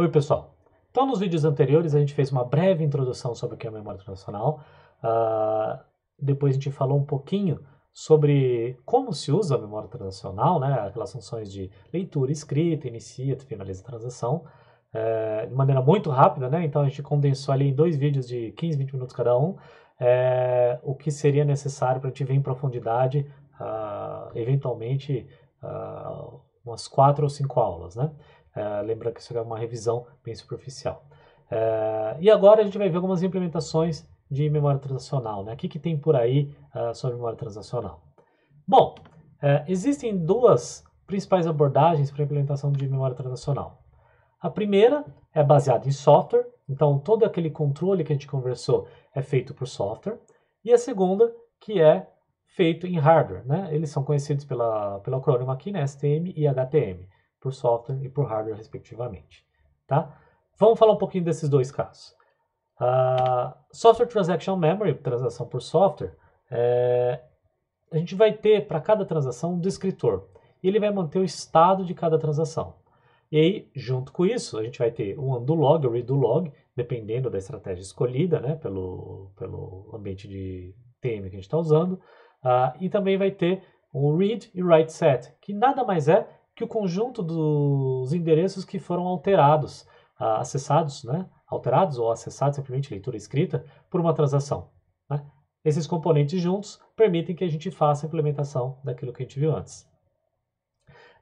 Oi, pessoal. Então, nos vídeos anteriores, a gente fez uma breve introdução sobre o que é memória transacional. Uh, ah, depois, a gente falou um pouquinho sobre como se usa a memória transacional, né? aquelas funções de leitura, escrita, inicia, finaliza a transação, uh, de maneira muito rápida. Né? Então, a gente condensou ali em dois vídeos de 15, 20 minutos cada um, uh, o que seria necessário para a gente ver em profundidade, ah, eventualmente, ah, umas quatro ou cinco aulas. Né? É, lembra que isso é uma revisão bem superficial. É, e agora a gente vai ver algumas implementações de memória transacional. Né? O que, que tem por aí uh, sobre memória transacional? Bom, existem duas principais abordagens para a implementação de memória transacional. A primeira é baseada em software, então todo aquele controle que a gente conversou é feito por software. E a segunda, que é feito em hardware. Né? Eles são conhecidos pela, pelo acrônimo aqui, né? STM e HTM por software e por hardware, respectivamente. Tá? Vamos falar um pouquinho desses dois casos. Uh, software Transaction Memory, transação por software, é, a gente vai ter para cada transação um descritor. E ele vai manter o estado de cada transação. E aí, junto com isso, a gente vai ter um undo log, o redo log, dependendo da estratégia escolhida né, pelo, pelo ambiente de TM que a gente está usando. Uh, e também vai ter um read e write set, que nada mais é que o conjunto dos endereços que foram alterados, acessados, né? alterados ou acessados, simplesmente leitura escrita, por uma transação. Né? Esses componentes juntos permitem que a gente faça a implementação daquilo que a gente viu antes.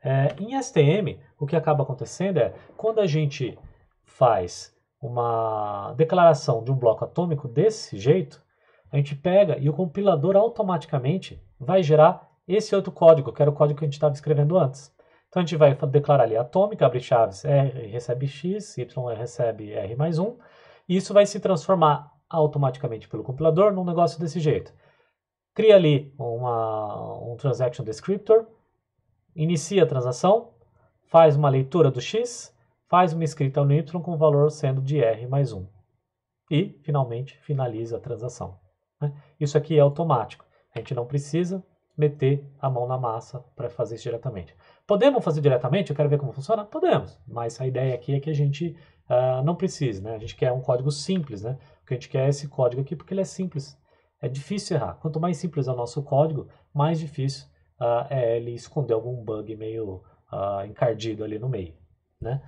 É, em STM, o que acaba acontecendo é, quando a gente faz uma declaração de um bloco atômico desse jeito, a gente pega e o compilador automaticamente vai gerar esse outro código, que era o código que a gente estava escrevendo antes. Então a gente vai declarar ali atômica, abre chaves, R recebe X, Y recebe R mais 1, e isso vai se transformar automaticamente pelo compilador num negócio desse jeito. Cria ali uma, um transaction descriptor, inicia a transação, faz uma leitura do X, faz uma escrita no Y com o valor sendo de R mais 1. E, finalmente, finaliza a transação. Né? Isso aqui é automático. A gente não precisa meter a mão na massa para fazer isso diretamente. Podemos fazer diretamente? Eu quero ver como funciona? Podemos, mas a ideia aqui é que a gente uh, não precise, né? A gente quer um código simples, né? O que a gente quer é esse código aqui porque ele é simples. É difícil errar. Quanto mais simples é o nosso código, mais difícil uh, é ele esconder algum bug meio uh, encardido ali no meio, né?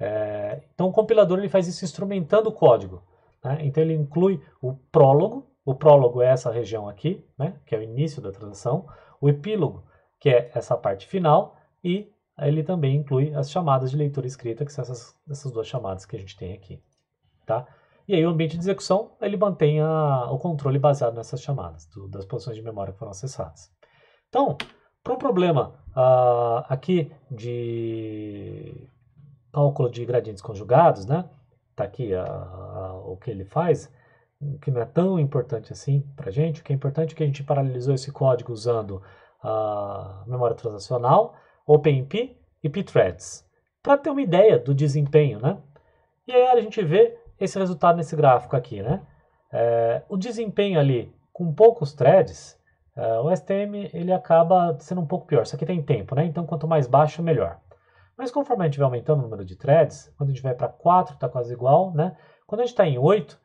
É, então o compilador ele faz isso instrumentando o código. Né? Então ele inclui o prólogo, o prólogo é essa região aqui, né, que é o início da transação. O epílogo, que é essa parte final. E ele também inclui as chamadas de leitura escrita, que são essas, essas duas chamadas que a gente tem aqui. Tá? E aí o ambiente de execução, ele mantém a, o controle baseado nessas chamadas, do, das posições de memória que foram acessadas. Então, para um problema uh, aqui de cálculo de gradientes conjugados, né? Está aqui a, a, o que ele faz que não é tão importante assim para a gente. O que é importante é que a gente paralelizou esse código usando a memória transacional, OpenMP e pthreads, para ter uma ideia do desempenho, né? E aí a gente vê esse resultado nesse gráfico aqui, né? É, o desempenho ali com poucos threads, é, o STM ele acaba sendo um pouco pior. Isso aqui tem tempo, né? Então quanto mais baixo, melhor. Mas conforme a gente vai aumentando o número de threads, quando a gente vai para 4 está quase igual, né? Quando a gente está em 8,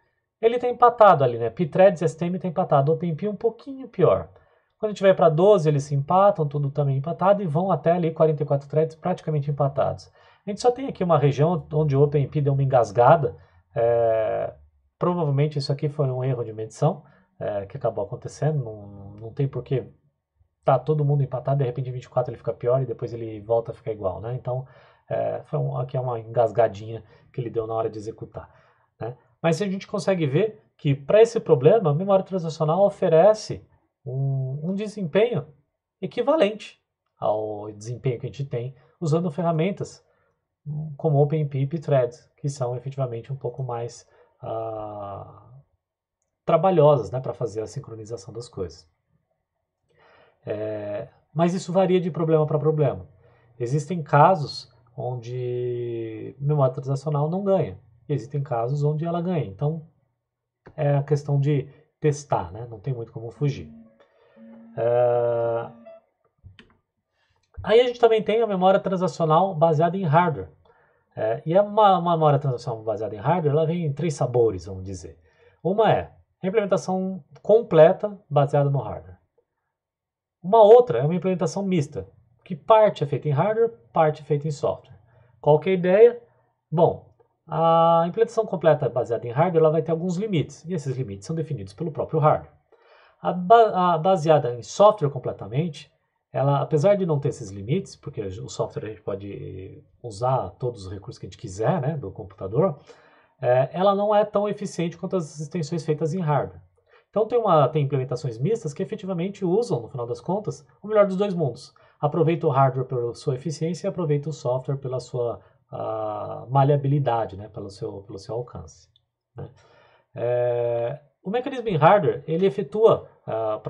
ele tem tá empatado ali, né? P-Threads e STM tem tá empatado. OpenPI é um pouquinho pior. Quando a gente vai para 12, eles se empatam, tudo também empatado, e vão até ali 44 threads praticamente empatados. A gente só tem aqui uma região onde o OpenIP deu uma engasgada. É, provavelmente isso aqui foi um erro de medição é, que acabou acontecendo. Não, não tem porquê tá todo mundo empatado, de repente 24 ele fica pior e depois ele volta a ficar igual, né? Então, é, foi um, aqui é uma engasgadinha que ele deu na hora de executar, né? Mas a gente consegue ver que para esse problema, a memória transacional oferece um, um, desempenho equivalente ao desempenho que a gente tem usando ferramentas como OpenPIP e Threads, que são efetivamente um pouco mais ah, trabalhosas né, para fazer a sincronização das coisas. É, mas isso varia de problema para problema. Existem casos onde memória transacional não ganha existem casos onde ela ganha. Então, é a questão de testar, né? Não tem muito como fugir. Uh... Aí a gente também tem a memória transacional baseada em hardware. É, e é uma, uma, memória transacional baseada em hardware, ela vem em três sabores, vamos dizer. Uma é a implementação completa baseada no hardware. Uma outra é uma implementação mista, que parte é feita em hardware, parte é feita em software. Qual é a ideia? Bom, a implementação completa baseada em hardware ela vai ter alguns limites, e esses limites são definidos pelo próprio hardware. A, ba a baseada em software completamente, ela, apesar de não ter esses limites, porque o software a gente pode usar todos os recursos que a gente quiser né, do computador, é, ela não é tão eficiente quanto as extensões feitas em hardware. Então tem, uma, tem implementações mistas que efetivamente usam, no final das contas, o melhor dos dois mundos. Aproveita o hardware pela sua eficiência e aproveita o software pela sua uh, maleabilidade, né, pelo, seu, pelo seu alcance. Né? É, o mecanismo em hardware, ele efetua, uh, ah,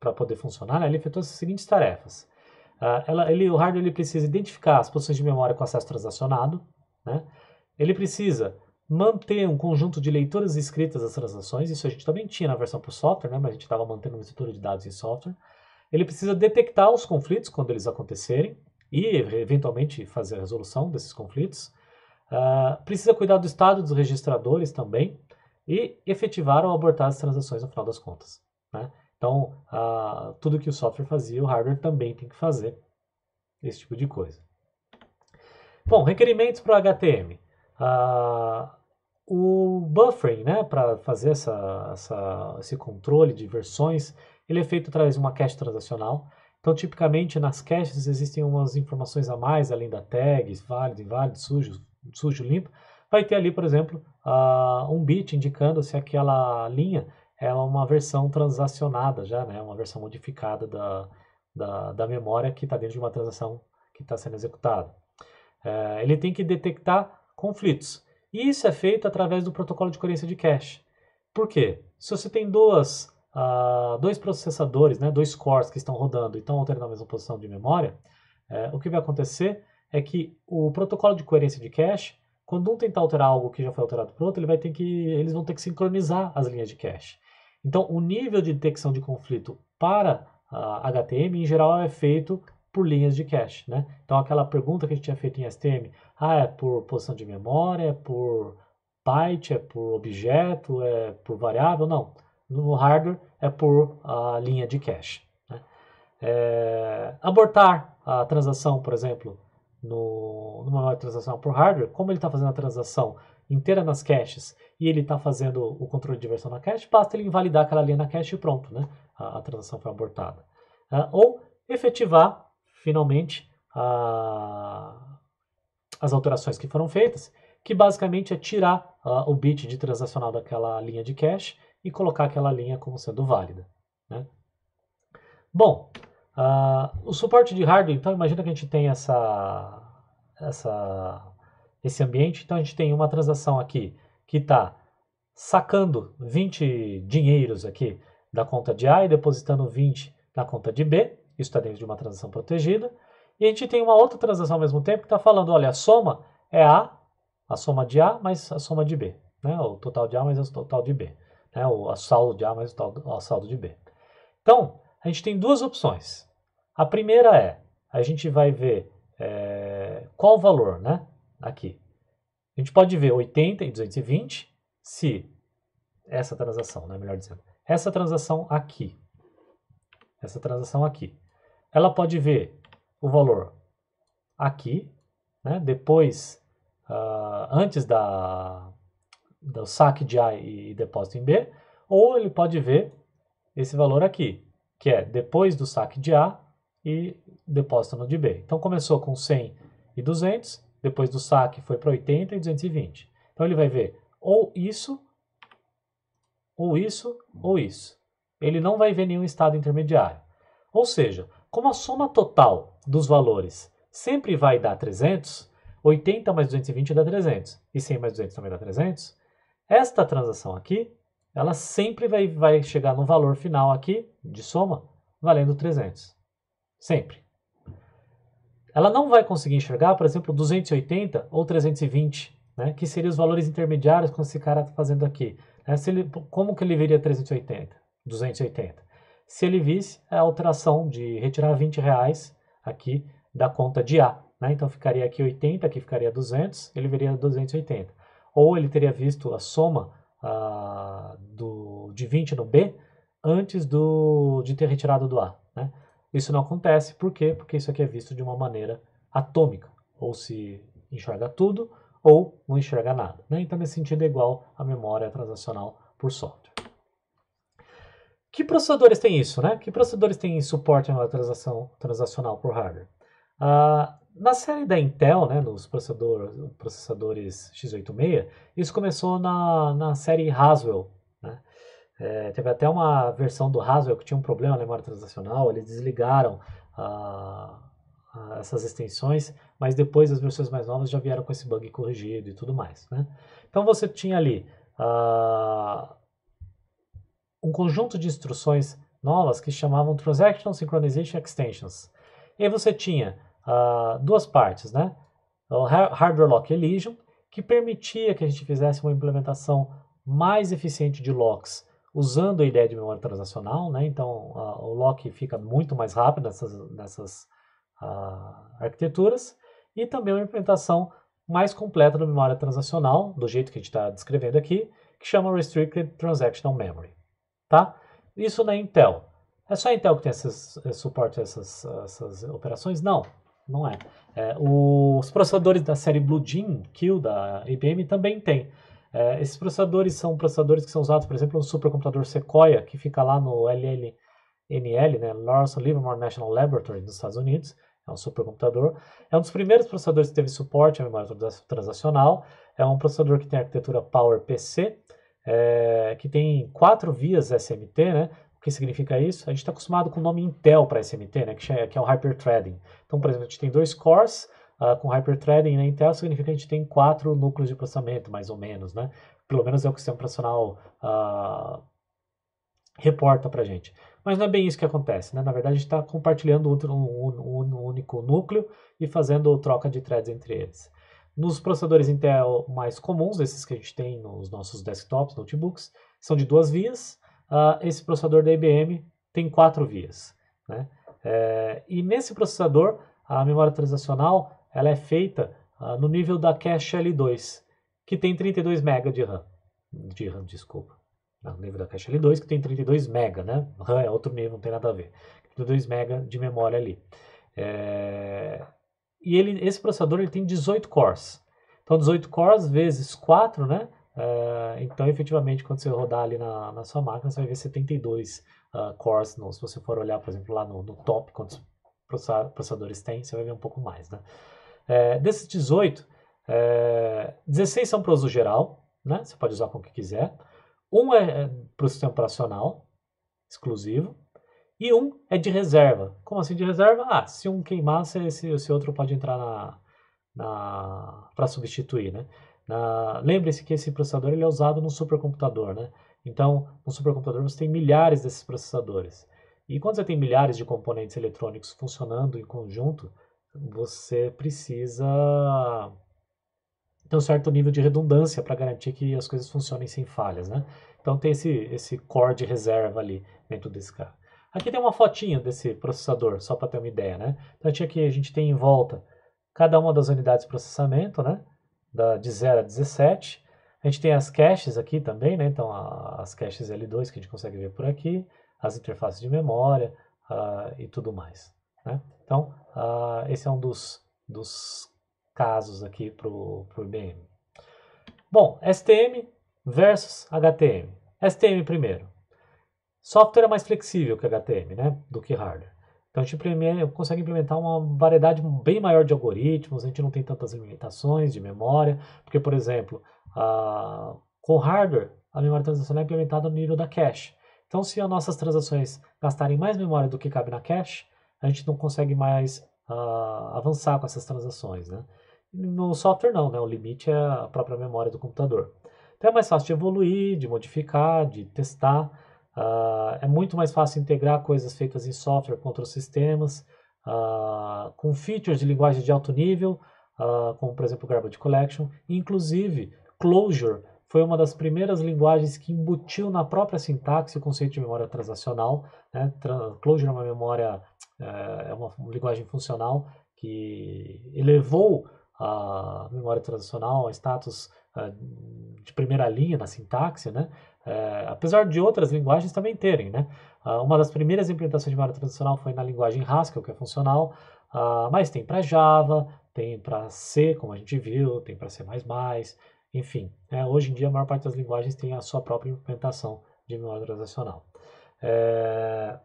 para poder funcionar, né, ele efetua as seguintes tarefas. Uh, ela, ele, o hardware ele precisa identificar as posições de memória com acesso transacionado, né? ele precisa manter um conjunto de leituras escritas das transações, isso a gente também tinha na versão para o software, né? mas a gente estava mantendo uma estrutura de dados em software. Ele precisa detectar os conflitos quando eles acontecerem, e eventualmente fazer a resolução desses conflitos. Uh, precisa cuidar do estado dos registradores também e efetivar ou abortar as transações no final das contas. Né? Então, uh, tudo que o software fazia, o hardware também tem que fazer esse tipo de coisa. Bom, requerimentos para o HTM. Uh, ah, o buffering, né, para fazer essa, essa, esse controle de versões, ele é feito através de uma cache transacional. Então, tipicamente, nas caches existem umas informações a mais, além da tag, válido, inválido, sujo, sujo, limpo. Vai ter ali, por exemplo, uh, um bit indicando se aquela linha é uma versão transacionada já, né? Uma versão modificada da, da, da memória que está dentro de uma transação que está sendo executada. Uh, ele tem que detectar conflitos. E isso é feito através do protocolo de coerência de cache. Por quê? Se você tem duas uh, dois processadores, né, dois cores que estão rodando e estão alterando a mesma posição de memória, é, o que vai acontecer é que o protocolo de coerência de cache, quando um tentar alterar algo que já foi alterado para outro, ele vai ter que, eles vão ter que sincronizar as linhas de cache. Então, o nível de detecção de conflito para a ah, HTM, em geral, é feito por linhas de cache, né? Então, aquela pergunta que a gente tinha feito em STM, ah, é por posição de memória, é por byte, é por objeto, é por variável? Não no hardware é por a ah, linha de cache. Né? É, abortar a transação, por exemplo, no, no manual de transação por hardware, como ele está fazendo a transação inteira nas caches e ele está fazendo o controle de versão na cache, basta ele invalidar aquela linha na cache e pronto, né? a, a transação foi abortada. É, ou efetivar, finalmente, a, as alterações que foram feitas, que basicamente é tirar ah, o bit de transacional daquela linha de cache e colocar aquela linha como sendo válida. Né? Bom, uh, o suporte de hardware, então imagina que a gente tem essa, essa, esse ambiente, então a gente tem uma transação aqui que está sacando 20 dinheiros aqui da conta de A e depositando 20 na conta de B, isso está dentro de uma transação protegida, e a gente tem uma outra transação ao mesmo tempo que está falando, olha, a soma é A, a soma de A mais a soma de B, né? o total de A mais o total de B né, o saldo de A mais o saldo de B. Então, a gente tem duas opções. A primeira é, a gente vai ver é, qual o valor, né? Aqui. A gente pode ver 80 e 220 se essa transação, né, melhor dizendo, essa transação aqui, essa transação aqui, ela pode ver o valor aqui, né, depois, uh, antes da, do saque de A e depósito em B, ou ele pode ver esse valor aqui, que é depois do saque de A e depósito no de B. Então começou com 100 e 200, depois do saque foi para 80 e 220. Então ele vai ver ou isso, ou isso, ou isso. Ele não vai ver nenhum estado intermediário. Ou seja, como a soma total dos valores sempre vai dar 300, 80 mais 220 dá 300 e 100 mais 200 também dá 300, esta transação aqui, ela sempre vai, vai chegar no valor final aqui de soma valendo 300. Sempre. Ela não vai conseguir enxergar, por exemplo, 280 ou 320, né, que seriam os valores intermediários que esse cara está fazendo aqui. Né? Se ele, como que ele viria 380, 280? Se ele visse é a alteração de retirar 20 reais aqui da conta de A. Né? Então ficaria aqui 80, aqui ficaria 200, ele viria 280 ou ele teria visto a soma do, de 20 no B antes do, de ter retirado do A. Né? Isso não acontece, por quê? Porque isso aqui é visto de uma maneira atômica, ou se enxerga tudo ou não enxerga nada. Né? Então, nesse sentido, é igual a memória transacional por software. Que processadores tem isso, né? Que processadores têm suporte à memória transação, transacional por hardware? Ah, na série da Intel, né, nos processador, processadores x86, isso começou na, na série Haswell. Né? É, teve até uma versão do Haswell que tinha um problema na memória transacional, eles desligaram a, a essas extensões, mas depois as versões mais novas já vieram com esse bug corrigido e tudo mais. Né? Então você tinha ali a, ah, um conjunto de instruções novas que chamavam Transaction Synchronization Extensions. E aí você tinha uh, duas partes, né? O então, Hardware Lock Elision, que permitia que a gente fizesse uma implementação mais eficiente de locks usando a ideia de memória transacional, né? Então, uh, o lock fica muito mais rápido nessas, nessas uh, arquiteturas e também uma implementação mais completa da memória transacional, do jeito que a gente está descrevendo aqui, que chama Restricted Transactional Memory, tá? Isso na Intel. É só a Intel que tem esses, eh, suporte a essas, essas operações? Não não é. é os processadores da série Blue Jean, Kill, da IBM, também tem. É, esses processadores são processadores que são usados, por exemplo, no supercomputador Sequoia, que fica lá no LLNL, né, Lawrence Livermore National Laboratory, nos Estados Unidos. É um supercomputador. É um dos primeiros processadores que teve suporte à memória transacional. É um processador que tem arquitetura PowerPC, é, que tem quatro vias SMT, né? O que significa isso? A gente está acostumado com o nome Intel para SMT, né, que, é, que é o Hyperthreading. Então, por exemplo, a gente tem dois cores uh, com Hyperthreading na né, Intel, significa que a gente tem quatro núcleos de processamento, mais ou menos, né? Pelo menos é o que o sistema operacional uh, reporta para a gente. Mas não é bem isso que acontece, né? Na verdade, a gente está compartilhando outro, um, um, um, único núcleo e fazendo troca de threads entre eles. Nos processadores Intel mais comuns, esses que a gente tem nos nossos desktops, notebooks, são de duas vias uh, esse processador da IBM tem quatro vias. Né? É, e nesse processador, a memória transacional ela é feita uh, no nível da cache L2, que tem 32 MB de RAM. De RAM, desculpa. No nível da cache L2, que tem 32 MB, né? RAM é outro nível, não tem nada a ver. 32 MB de memória ali. É... E ele, esse processador ele tem 18 cores. Então, 18 cores vezes 4, né? Uh, então, efetivamente, quando você rodar ali na, na sua máquina, você vai ver 72 uh, ah, cores. No, se você for olhar, por exemplo, lá no, no top, quantos processadores tem, você vai ver um pouco mais. Né? É, desses 18, é, 16 são para uso geral, né? você pode usar com o que quiser. Um é, é para o sistema operacional, exclusivo, e um é de reserva. Como assim de reserva? Ah, se um queimar, esse, esse outro pode entrar na, na para substituir, né? Uh, Lembre-se que esse processador ele é usado no supercomputador, né? Então, no supercomputador você tem milhares desses processadores. E quando você tem milhares de componentes eletrônicos funcionando em conjunto, você precisa ter um certo nível de redundância para garantir que as coisas funcionem sem falhas, né? Então tem esse, esse core de reserva ali dentro desse carro. Aqui tem uma fotinha desse processador, só para ter uma ideia, né? Então aqui a gente tem em volta cada uma das unidades de processamento, né? da, de 0 a 17. A gente tem as caches aqui também, né? Então, a, as caches L2 que a gente consegue ver por aqui, as interfaces de memória ah, e tudo mais. Né? Então, ah, esse é um dos, dos casos aqui para o IBM. Bom, STM versus HTM. STM primeiro. Software é mais flexível que HTM, né? Do que hardware. Então a gente consegue implementar uma variedade bem maior de algoritmos, a gente não tem tantas limitações de memória, porque, por exemplo, a, com hardware, a memória transacional é implementada no nível da cache. Então, se as nossas transações gastarem mais memória do que cabe na cache, a gente não consegue mais uh, avançar com essas transações, né? No software não, né? O limite é a própria memória do computador. Então é mais fácil de evoluir, de modificar, de testar. Uh, é muito mais fácil integrar coisas feitas em software com outros sistemas, uh, com features de linguagem de alto nível, uh, como por exemplo Garbage Collection. Inclusive, Clojure foi uma das primeiras linguagens que embutiu na própria sintaxe o conceito de memória transacional. Né? Clojure é uma memória, eh, é uma linguagem funcional que elevou a memória transacional a status eh, de primeira linha na sintaxe, né? É, apesar de outras linguagens também terem, né? Ah, uma das primeiras implementações de memória tradicional foi na linguagem Haskell, que é funcional, ah, mas tem para Java, tem para C, como a gente viu, tem para C++, enfim. Né? hoje em dia, a maior parte das linguagens tem a sua própria implementação de memória transacional. É...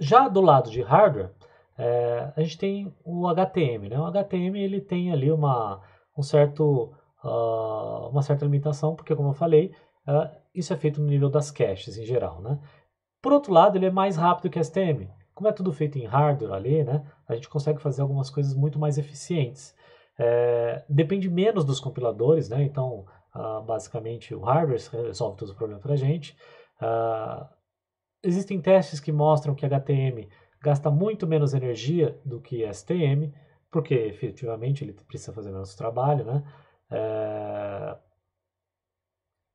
Já do lado de hardware, é, a gente tem o HTM, né? O HTM ele tem ali uma, um certo uh, uma certa limitação, porque, como eu falei, uh, isso é feito no nível das caches em geral, né? Por outro lado, ele é mais rápido que STM. Como é tudo feito em hardware ali, né? A gente consegue fazer algumas coisas muito mais eficientes. É, depende menos dos compiladores, né? Então, uh, basicamente, o hardware resolve todo o problema para a gente. Uh, existem testes que mostram que HTM gasta muito menos energia do que STM, porque efetivamente ele precisa fazer menos trabalho, né? é,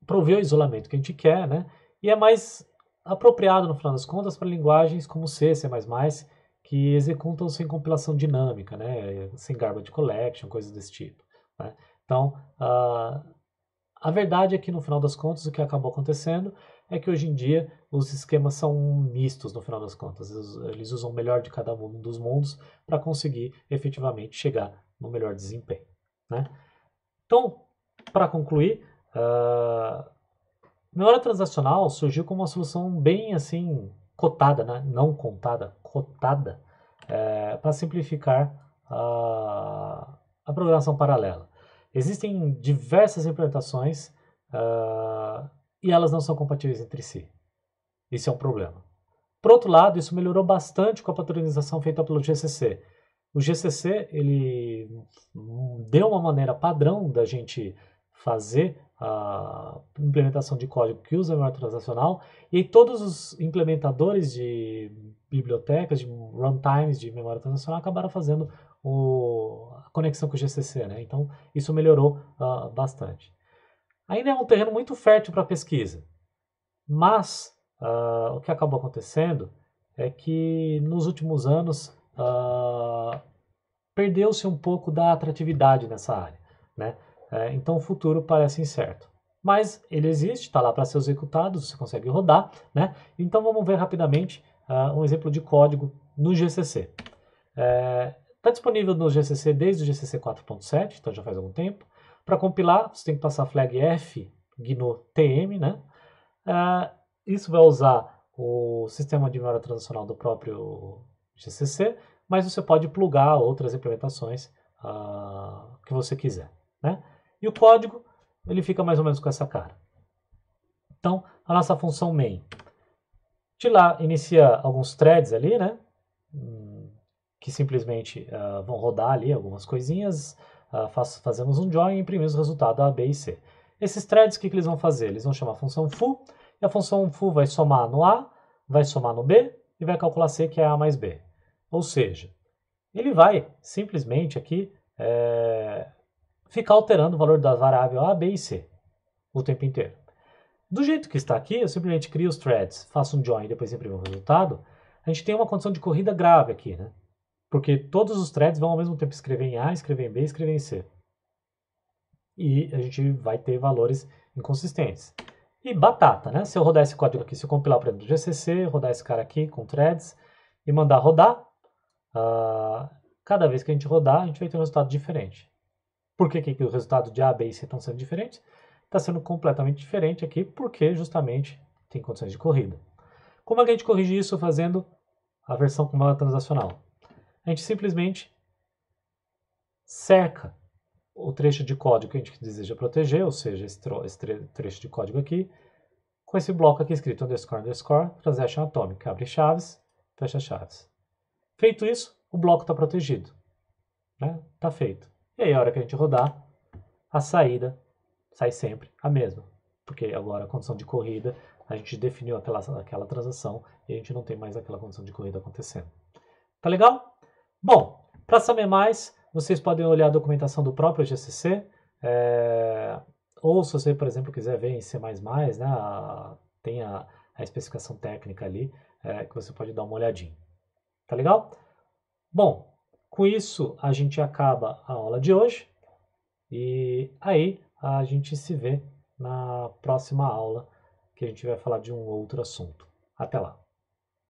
prover o isolamento que a gente quer, né? E é mais apropriado, no final das contas, para linguagens como C, C++, que executam sem compilação dinâmica, né? Sem garbage collection, coisas desse tipo, né? Então, a, a verdade é que, no final das contas, o que acabou acontecendo é que hoje em dia os esquemas são mistos no final das contas. Eles, eles usam o melhor de cada um dos mundos para conseguir efetivamente chegar no melhor desempenho. Né? Então, para concluir, uh, ah, memória transacional surgiu como uma solução bem assim cotada, né? não contada, cotada, é, eh, para simplificar a, a, programação paralela. Existem diversas implementações uh, e elas não são compatíveis entre si. Isso é um problema. Por outro lado, isso melhorou bastante com a padronização feita pelo GCC, o GCC ele deu uma maneira padrão da gente fazer a implementação de código que usa memória transacional e todos os implementadores de bibliotecas, de runtimes de memória transacional acabaram fazendo o, a conexão com o GCC, né? Então isso melhorou uh, bastante. Ainda é um terreno muito fértil para pesquisa, mas uh, o que acabou acontecendo é que nos últimos anos uh, perdeu-se um pouco da atratividade nessa área, né? É, então o futuro parece incerto. Mas ele existe, está lá para ser executado, você consegue rodar, né? Então vamos ver rapidamente uh, um exemplo de código no GCC. Está é, tá disponível no GCC desde o GCC 4.7, então já faz algum tempo. Para compilar, você tem que passar a flag f gnu tm, né? Uh, isso vai usar o sistema de memória transacional do próprio GCC, mas você pode plugar outras implementações uh, que você quiser, né? E o código, ele fica mais ou menos com essa cara. Então, a nossa função main. De lá, inicia alguns threads ali, né? Hum, que simplesmente uh, vão rodar ali algumas coisinhas. Uh, faz, fazemos um join e imprimimos o resultado A, B e C. Esses threads, o que, que eles vão fazer? Eles vão chamar a função foo, e a função foo vai somar no A, vai somar no B, e vai calcular C, que é A mais B. Ou seja, ele vai simplesmente aqui é, ficar alterando o valor da variável A, B e C o tempo inteiro. Do jeito que está aqui, eu simplesmente crio os threads, faço um join e depois imprimo o resultado, a gente tem uma condição de corrida grave aqui, né? Porque todos os threads vão ao mesmo tempo escrever em A, escrever em B, escrever em C. E a gente vai ter valores inconsistentes. E batata, né? Se eu rodar esse código aqui, se eu compilar, para o GCC, rodar esse cara aqui com threads e mandar rodar, uh, cada vez que a gente rodar, a gente vai ter um resultado diferente. Por que, que o resultado de A, B e C estão sendo diferentes? Está sendo completamente diferente aqui, porque justamente tem condições de corrida. Como é que a gente corrige isso fazendo a versão com mala transacional? A gente simplesmente cerca o trecho de código que a gente deseja proteger, ou seja, esse, esse trecho de código aqui, com esse bloco aqui escrito underscore, underscore, transaction atomic, abre chaves, fecha chaves. Feito isso, o bloco está protegido. Está né? Tá feito. E aí, a hora que a gente rodar, a saída sai sempre a mesma. Porque agora a condição de corrida, a gente definiu aquela, aquela transação e a gente não tem mais aquela condição de corrida acontecendo. Tá legal? Bom, para saber mais, vocês podem olhar a documentação do próprio GCC, é, ou se você, por exemplo, quiser ver em C++, né, a, tem a, a, especificação técnica ali, é, que você pode dar uma olhadinha. Tá legal? Bom, com isso a gente acaba a aula de hoje, e aí a gente se vê na próxima aula, que a gente vai falar de um outro assunto. Até lá!